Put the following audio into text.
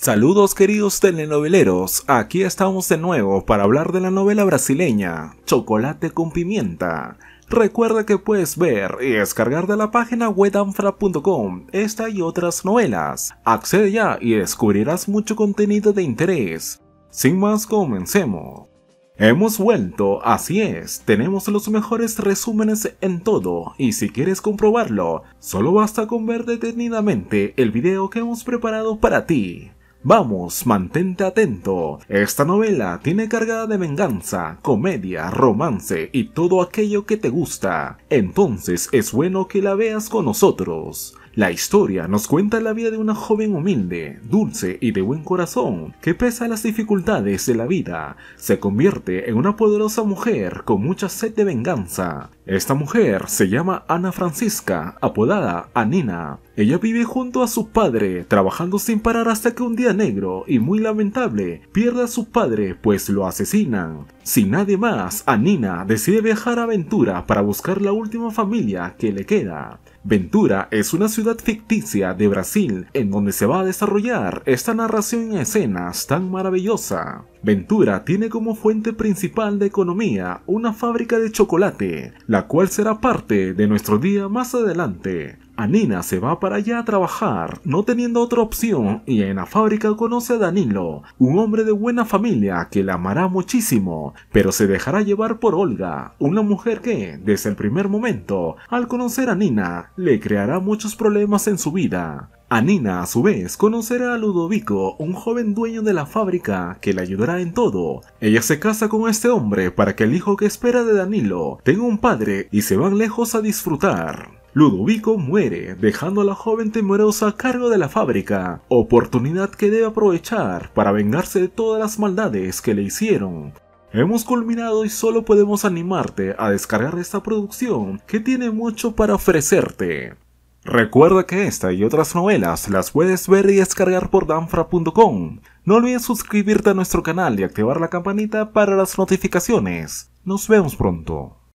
Saludos queridos telenoveleros, aquí estamos de nuevo para hablar de la novela brasileña Chocolate con Pimienta. Recuerda que puedes ver y descargar de la página webanfra.com esta y otras novelas. Accede ya y descubrirás mucho contenido de interés. Sin más, comencemos. Hemos vuelto, así es, tenemos los mejores resúmenes en todo y si quieres comprobarlo, solo basta con ver detenidamente el video que hemos preparado para ti. Vamos, mantente atento. Esta novela tiene cargada de venganza, comedia, romance y todo aquello que te gusta. Entonces es bueno que la veas con nosotros. La historia nos cuenta la vida de una joven humilde, dulce y de buen corazón, que pese a las dificultades de la vida, se convierte en una poderosa mujer con mucha sed de venganza. Esta mujer se llama Ana Francisca, apodada Anina. Ella vive junto a su padre, trabajando sin parar hasta que un día negro y muy lamentable pierde a su padre pues lo asesinan. Sin nadie más, Anina decide viajar a Ventura para buscar la última familia que le queda. Ventura es una ciudad ficticia de Brasil en donde se va a desarrollar esta narración en escenas tan maravillosa. Ventura tiene como fuente principal de economía una fábrica de chocolate, la cual será parte de nuestro día más adelante. Anina se va para allá a trabajar, no teniendo otra opción, y en la fábrica conoce a Danilo, un hombre de buena familia que la amará muchísimo, pero se dejará llevar por Olga, una mujer que, desde el primer momento, al conocer a Nina, le creará muchos problemas en su vida. Anina, a su vez, conocerá a Ludovico, un joven dueño de la fábrica que le ayudará en todo. Ella se casa con este hombre para que el hijo que espera de Danilo tenga un padre y se van lejos a disfrutar. Ludovico muere, dejando a la joven temerosa a cargo de la fábrica, oportunidad que debe aprovechar para vengarse de todas las maldades que le hicieron. Hemos culminado y solo podemos animarte a descargar esta producción que tiene mucho para ofrecerte. Recuerda que esta y otras novelas las puedes ver y descargar por danfra.com. No olvides suscribirte a nuestro canal y activar la campanita para las notificaciones. Nos vemos pronto.